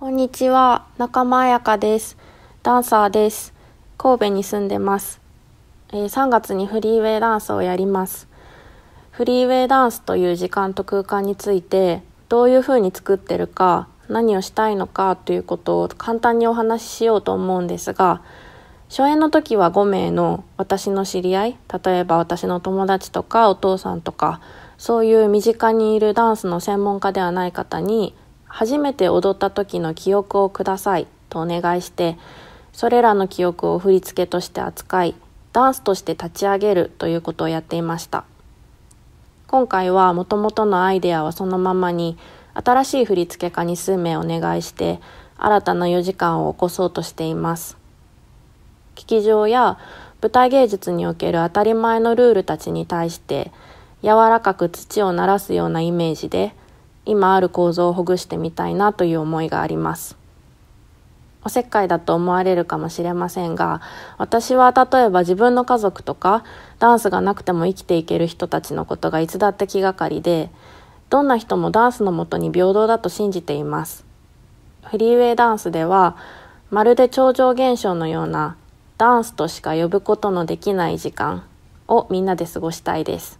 こんにちは、仲間彩香です。ダンサーです。神戸に住んでます、えー、3月にフリーウェイダンスをやります。フリーウェイダンスという時間と空間について、どういうふうに作ってるか、何をしたいのかということを簡単にお話ししようと思うんですが、初演の時は5名の私の知り合い、例えば私の友達とかお父さんとか、そういう身近にいるダンスの専門家ではない方に初めて踊った時の記憶をくださいとお願いして、それらの記憶を振り付けとして扱い、ダンスとして立ち上げるということをやっていました。今回はもともとのアイデアはそのままに、新しい振付家に数名お願いして、新たな4時間を起こそうとしています。劇場や舞台芸術における当たり前のルールたちに対して柔らかく土をならすようなイメージで今ある構造をほぐしてみたいなという思いがありますおせっかいだと思われるかもしれませんが私は例えば自分の家族とかダンスがなくても生きていける人たちのことがいつだって気がかりでどんな人もダンスのもとに平等だと信じていますフリーウェイダンスではまるで超常現象のようなダンスとしか呼ぶことのできない時間をみんなで過ごしたいです